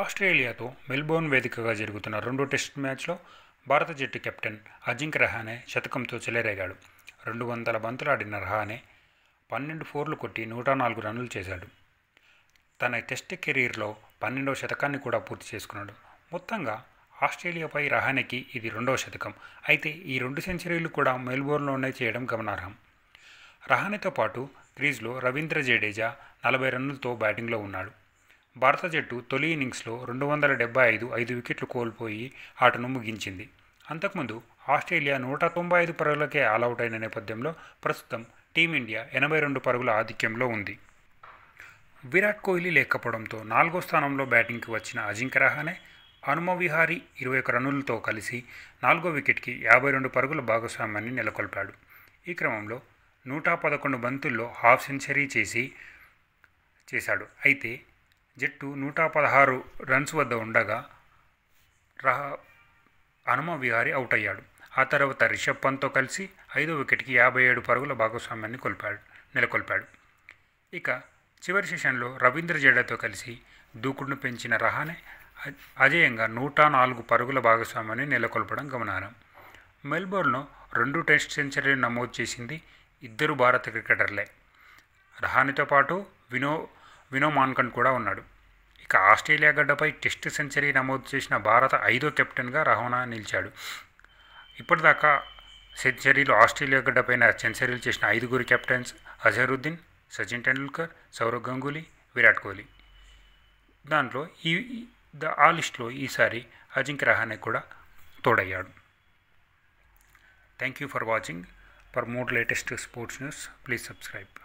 ఆస్ట్రేలియాతో Melbourne వేదికగా జరుగుతున్న రెండో టెస్ట్ మ్యాచ్లో భారత జట్టు కెప్టెన్ అజింక్ రహానే శతకంతో చెలరేగాడు రెండు వందల బంతులు ఆడిన రహానే పన్నెండు ఫోర్లు కొట్టి నూట నాలుగు రన్నులు చేశాడు తన టెస్ట్ కెరీర్లో పన్నెండవ శతకాన్ని కూడా పూర్తి చేసుకున్నాడు మొత్తంగా ఆస్ట్రేలియాపై రహానేకి ఇది రెండవ శతకం అయితే ఈ రెండు సెంచరీలు కూడా మెల్బోర్న్లోనే చేయడం గమనార్హం రహానేతో పాటు క్రీజ్లో రవీంద్ర జడేజా నలభై రన్నులతో బ్యాటింగ్లో ఉన్నాడు భారత జట్టు తొలి ఇన్నింగ్స్లో రెండు వందల డెబ్బై ఐదు ఐదు వికెట్లు కోల్పోయి ఆటను ముగించింది అంతకుముందు ఆస్ట్రేలియా నూట తొంభై ఐదు పరుగులకే ఆల్అవుట్ అయిన నేపథ్యంలో ప్రస్తుతం టీమిండియా ఎనభై రెండు పరుగుల ఆధిక్యంలో ఉంది విరాట్ కోహ్లీ లేకపోవడంతో నాలుగో స్థానంలో బ్యాటింగ్కి వచ్చిన అజింక్య రహానే హనుమ విహారీ ఇరవై ఒక రన్నులతో కలిసి నాలుగో వికెట్కి యాభై రెండు పరుగుల భాగస్వామ్యాన్ని నెలకొల్పాడు ఈ క్రమంలో నూట పదకొండు బంతుల్లో హాఫ్ సెంచరీ చేసి చేశాడు అయితే జట్టు నూట పదహారు రన్స్ వద్ద ఉండగా రహ హనుమ విహారి అవుట్ అయ్యాడు ఆ తర్వాత రిషబ్ పంత్తో కలిసి ఐదో వికెట్కి యాభై ఏడు పరుగుల భాగస్వామ్యాన్ని కొల్పాడు నెలకొల్పాడు ఇక చివరి సెషన్లో రవీంద్ర జడేతో కలిసి దూకుడును పెంచిన రహానే అజేయంగా నూట నాలుగు పరుగుల భాగస్వామ్యాన్ని నెలకొల్పడం గమనార్హం మెల్బోర్న్లో రెండు టెస్ట్ సెంచరీలు నమోదు చేసింది ఇద్దరు భారత క్రికెటర్లే రహానితో పాటు వినో వినో మాన్కన్ కూడా ఉన్నాడు ఇక ఆస్ట్రేలియా గడ్డపై టెస్ట్ సెంచరీ నమోదు చేసిన భారత ఐదో కెప్టెన్గా రహోనా నిలిచాడు ఇప్పటిదాకా సెంచరీలు ఆస్ట్రేలియా గడ్డపైన సెంచరీలు చేసిన ఐదుగురు కెప్టెన్స్ అజహరుద్దీన్ సచిన్ టెండూల్కర్ సౌరవ్ గంగూలీ విరాట్ కోహ్లీ దాంట్లో ఈ ఆ లిస్ట్లో ఈసారి అజింక్య రహానే కూడా తోడయ్యాడు thank you for watching for more latest sports news please subscribe